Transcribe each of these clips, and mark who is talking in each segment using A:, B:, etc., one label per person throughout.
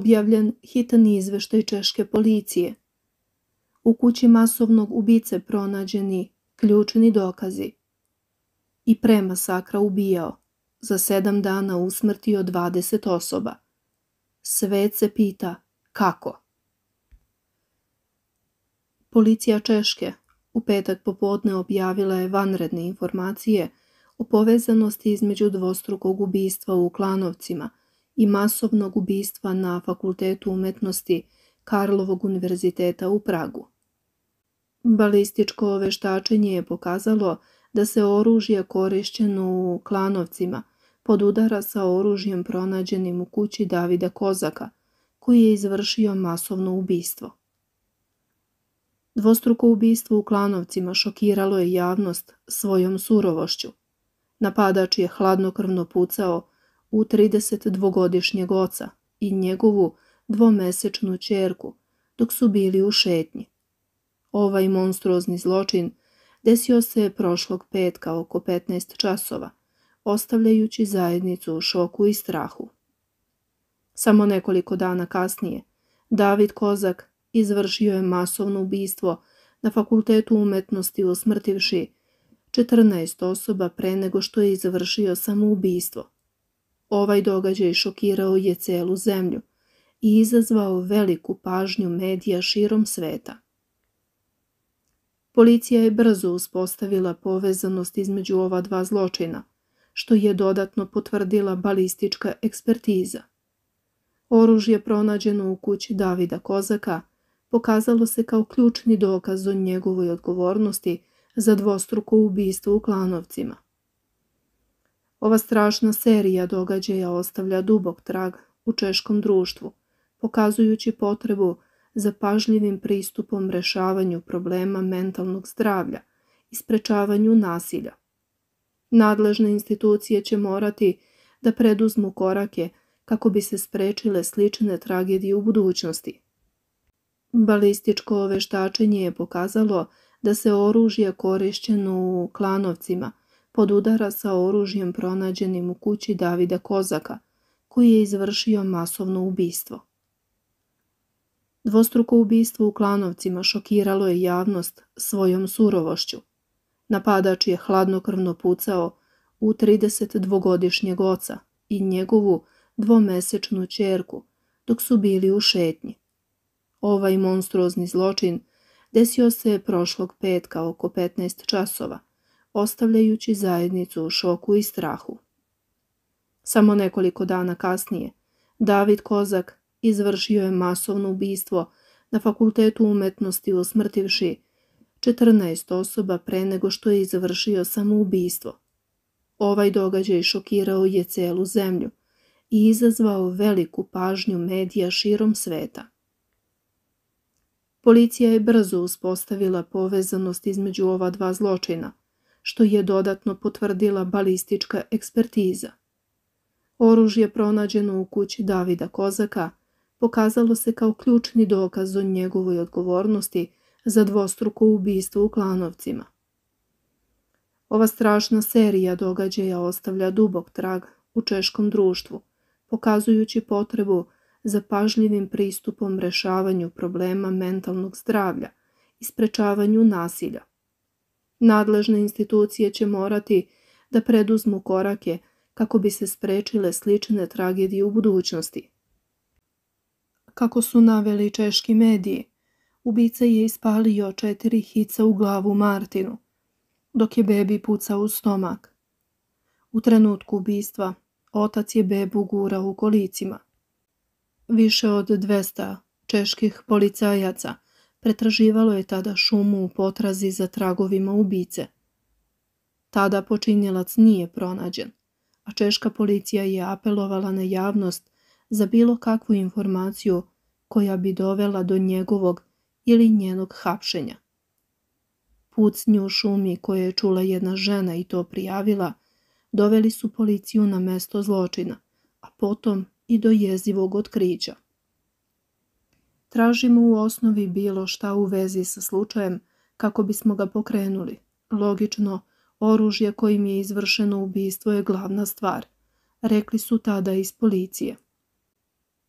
A: objavljen hitan izveštaj češke policije. U kući masovnog ubice pronađeni ključni dokazi. I pre masakra ubijao, za sedam dana usmrtio 20 osoba. Svet se pita kako. Policija Češke u petak popodne objavila je vanredne informacije o povezanosti između dvostrukog ubistva u Klanovcima – i masovnog ubistva na Fakultetu umetnosti Karlovog univerziteta u Pragu. Balističko veštačenje je pokazalo da se oružje korišćeno u klanovcima podudara sa oružjem pronađenim u kući Davida Kozaka, koji je izvršio masovno ubistvo. Dvostruko ubistvo u klanovcima šokiralo je javnost svojom surovošću. Napadač je hladnokrvno pucao u 32-godišnjeg oca i njegovu dvomesečnu čerku dok su bili u šetnji. Ovaj monstruozni zločin desio se prošlog petka oko 15 časova, ostavljajući zajednicu u šoku i strahu. Samo nekoliko dana kasnije, David Kozak izvršio je masovno ubistvo na fakultetu umetnosti usmrtivši 14 osoba pre nego što je izvršio samoubistvo, Ovaj događaj šokirao je celu zemlju i izazvao veliku pažnju medija širom sveta. Policija je brzo uspostavila povezanost između ova dva zločina, što je dodatno potvrdila balistička ekspertiza. Oružje pronađeno u kući Davida Kozaka pokazalo se kao ključni dokaz o njegovoj odgovornosti za dvostruko ubistvo u Klanovcima. Ova strašna serija događaja ostavlja dubog trag u češkom društvu, pokazujući potrebu za pažljivim pristupom rešavanju problema mentalnog zdravlja i sprečavanju nasilja. Nadležne institucije će morati da preduzmu korake kako bi se sprečile slične tragedije u budućnosti. Balističko veštačenje je pokazalo da se oružje korišćeno u klanovcima podudara sa oružjem pronađenim u kući Davida Kozaka, koji je izvršio masovno ubistvo. Dvostruko ubistvo u Klanovcima šokiralo je javnost svojom surovošću. Napadač je hladnokrvno pucao u 32-godišnjeg oca i njegovu dvomesečnu čerku dok su bili u šetnji. Ovaj monstruozni zločin desio se prošlog petka oko 15 časova ostavljajući zajednicu u šoku i strahu. Samo nekoliko dana kasnije, David Kozak izvršio je masovno ubistvo na fakultetu umetnosti usmrtivši 14 osoba pre nego što je izvršio samoubistvo. Ovaj događaj šokirao je celu zemlju i izazvao veliku pažnju medija širom sveta. Policija je brzo uspostavila povezanost između ova dva zločina, što je dodatno potvrdila balistička ekspertiza. Oružje pronađeno u kući Davida Kozaka pokazalo se kao ključni dokaz o njegovoj odgovornosti za dvostruko ubistvo u Klanovcima. Ova strašna serija događaja ostavlja dubog trag u češkom društvu, pokazujući potrebu za pažljivim pristupom rešavanju problema mentalnog zdravlja i sprečavanju nasilja, Nadležne institucije će morati da preduzmu korake kako bi se sprečile slične tragedije u budućnosti. Kako su naveli češki mediji, ubica je ispalio četiri hica u glavu Martinu, dok je bebi pucao u stomak. U trenutku ubistva otac je bebu gurao u kolicima. Više od 200 čeških policajaca – pretraživalo je tada šumu u potrazi za tragovima ubice. Tada počinjelac nije pronađen, a češka policija je apelovala na javnost za bilo kakvu informaciju koja bi dovela do njegovog ili njenog hapšenja. Pucnju šumi koje je čula jedna žena i to prijavila, doveli su policiju na mesto zločina, a potom i do jezivog otkrića. Tražimo u osnovi bilo šta u vezi sa slučajem kako bismo ga pokrenuli. Logično, oružje kojim je izvršeno ubistvo je glavna stvar, rekli su tada iz policije.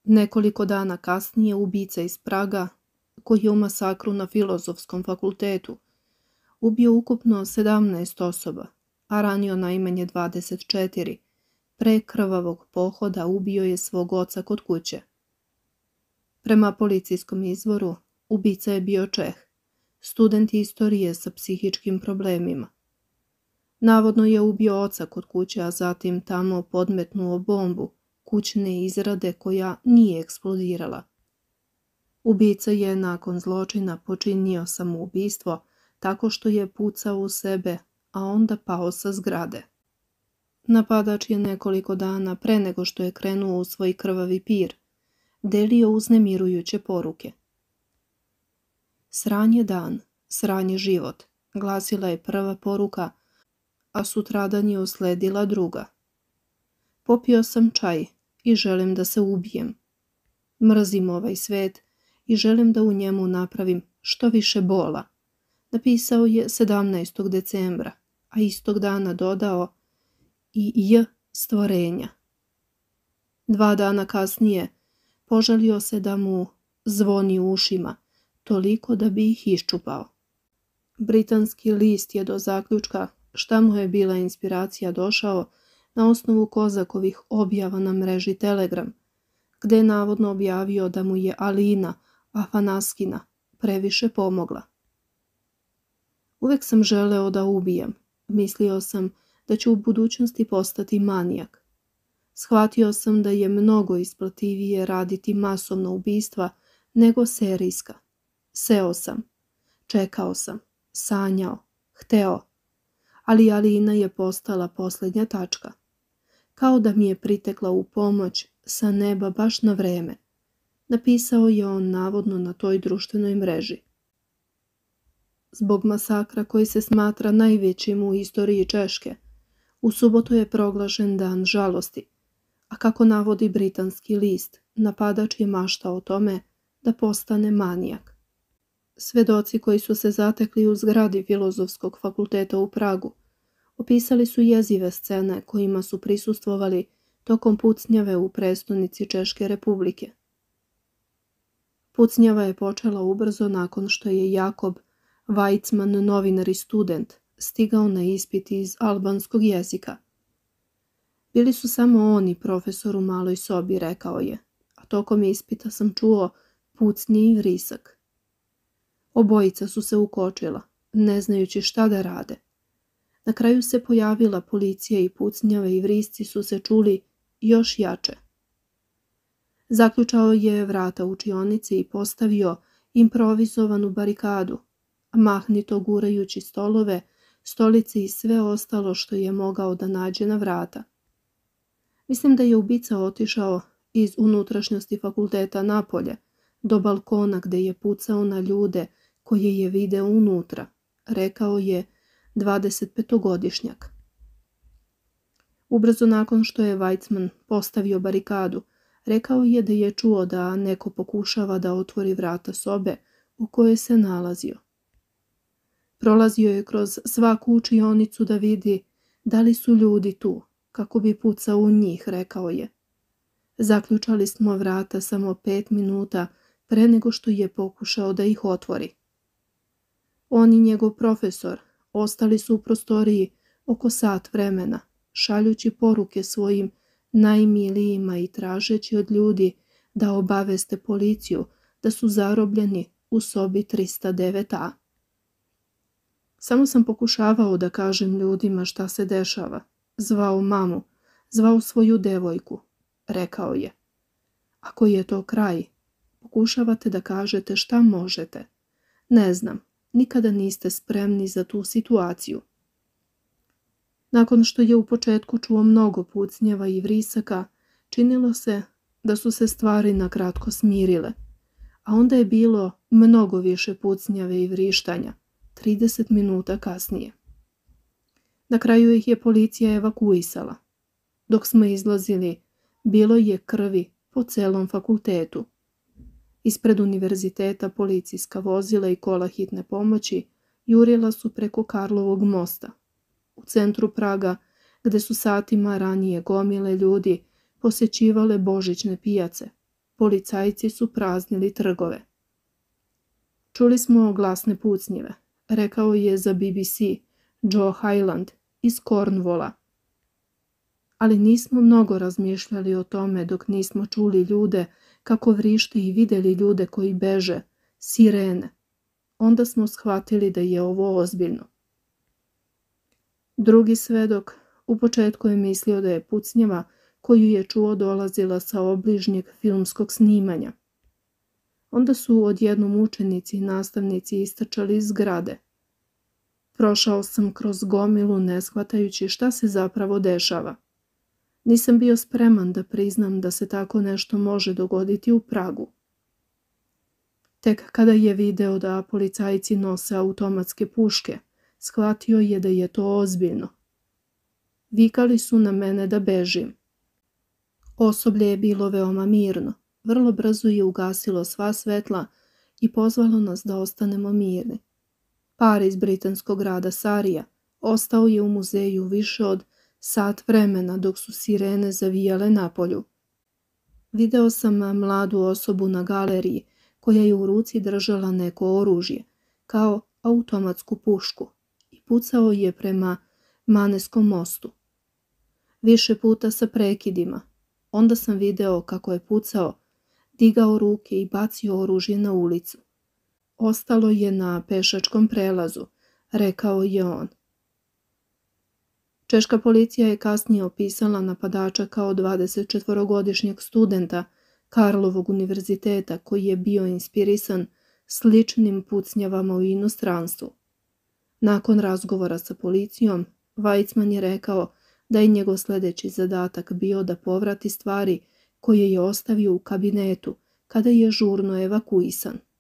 A: Nekoliko dana kasnije ubica iz Praga, koji je u masakru na filozofskom fakultetu, ubio ukupno 17 osoba, a ranio najmanje 24. Pre krvavog pohoda ubio je svog oca kod kuće. Prema policijskom izvoru, ubica je bio Čeh, student istorije sa psihičkim problemima. Navodno je ubio oca kod kuće, a zatim tamo podmetnuo bombu kućne izrade koja nije eksplodirala. Ubica je nakon zločina počinio samoubistvo tako što je pucao u sebe, a onda pao sa zgrade. Napadač je nekoliko dana pre nego što je krenuo u svoj krvavi pir delio uznemirujuće poruke. Sran je dan, sran je život, glasila je prva poruka, a sutradan je usledila druga. Popio sam čaj i želim da se ubijem. Mrzim ovaj svet i želim da u njemu napravim što više bola. Napisao je 17. decembra, a istog dana dodao i j stvorenja. Dva dana kasnije Požalio se da mu zvoni u ušima, toliko da bi ih iščupao. Britanski list je do zaključka šta mu je bila inspiracija došao na osnovu Kozakovih objava na mreži Telegram, gde je navodno objavio da mu je Alina, Afanaskina, previše pomogla. Uvek sam želeo da ubijem. Mislio sam da ću u budućnosti postati manijak shvatio sam da je mnogo isplativije raditi masovna ubistva nego serijska. Seo sam, čekao sam, sanjao, hteo, ali Alina je postala posljednja tačka. Kao da mi je pritekla u pomoć sa neba baš na vreme. Napisao je on navodno na toj društvenoj mreži. Zbog masakra koji se smatra najvećim u istoriji Češke, u subotu je proglašen dan žalosti a kako navodi britanski list, napadač je mašta o tome da postane manijak. Svedoci koji su se zatekli u zgradi Filozofskog fakulteta u Pragu opisali su jezive scene kojima su prisustvovali tokom pucnjave u prestonici Češke republike. Pucnjava je počela ubrzo nakon što je Jakob Weizmann, novinar i student, stigao na ispiti iz albanskog jezika – Bili su samo oni, profesor u maloj sobi, rekao je, a tokom ispita sam čuo pucnji i vrisak. Obojica su se ukočila, ne znajući šta da rade. Na kraju se pojavila policija i pucnjave i vrisci su se čuli još jače. Zaključao je vrata učionice i postavio improvizovanu barikadu, mahnito gurajući stolove, stolice i sve ostalo što je mogao da nađe na vrata. Mislim da je ubica otišao iz unutrašnjosti fakulteta napolje, do balkona gde je pucao na ljude koje je video unutra, rekao je 25-godišnjak. Ubrzo nakon što je Weizmann postavio barikadu, rekao je da je čuo da neko pokušava da otvori vrata sobe u kojoj se nalazio. Prolazio je kroz svaku učionicu da vidi da li su ljudi tu kako bi pucao u njih, rekao je. Zaključali smo vrata samo pet minuta pre nego što je pokušao da ih otvori. On i njegov profesor ostali su u prostoriji oko sat vremena, šaljući poruke svojim najmilijima i tražeći od ljudi da obaveste policiju da su zarobljeni u sobi 309a. Samo sam pokušavao da kažem ljudima šta se dešava, Zvao mamu, zvao svoju devojku, rekao je. Ako je to kraj, pokušavate da kažete šta možete. Ne znam, nikada niste spremni za tu situaciju. Nakon što je u početku čuo mnogo pucnjeva i vrisaka, činilo se da su se stvari nakratko smirile, a onda je bilo mnogo više pucnjave i vrištanja, 30 minuta kasnije. Na kraju ih je policija evakuisala. Dok smo izlazili, bilo je krvi po celom fakultetu. Ispred univerziteta policijska vozila i kola hitne pomoći jurila su preko Karlovog mosta. U centru Praga, gde su satima ranije gomile ljudi posećivale božićne pijace, policajci su praznili trgove. Čuli smo glasne pucnjive, rekao je za BBC Joe Highland, iz Kornvola. Ali nismo mnogo razmišljali o tome dok nismo čuli ljude kako vrište i videli ljude koji beže, sirene. Onda smo shvatili da je ovo ozbiljno. Drugi svedok u početku je mislio da je pucnjava koju je čuo dolazila sa obližnjeg filmskog snimanja. Onda su odjednom učenici i nastavnici istračali iz zgrade – Prošao sam kroz gomilu ne shvatajući šta se zapravo dešava. Nisam bio spreman da priznam da se tako nešto može dogoditi u Pragu. Tek kada je video da policajci nose automatske puške, shvatio je da je to ozbiljno. Vikali su na mene da bežim. Osoblje je bilo veoma mirno. Vrlo brzo je ugasilo sva svetla i pozvalo nas da ostanemo mirni. Par iz britanskog grada Sarija ostao je u muzeju više od sat vremena dok su sirene zavijale napolju. Video sam mladu osobu na galeriji koja je u ruci držala neko oružje, kao automatsku pušku i pucao je prema Maneskom mostu. Više puta sa prekidima. Onda sam video kako je pucao, digao ruke i bacio oružje na ulicu. Ostalo je na pešačkom prelazu, rekao je on. Češka policija je kasnije opisala napadača kao 24-godišnjeg studenta Karlovog univerziteta koji je bio inspirisan sličnim pucnjavama u inostranstvu. Nakon razgovora sa policijom, Weizmann je rekao da je njegov sledeći zadatak bio da povrati stvari koje je ostavio u kabinetu kada je žurno evakuisan.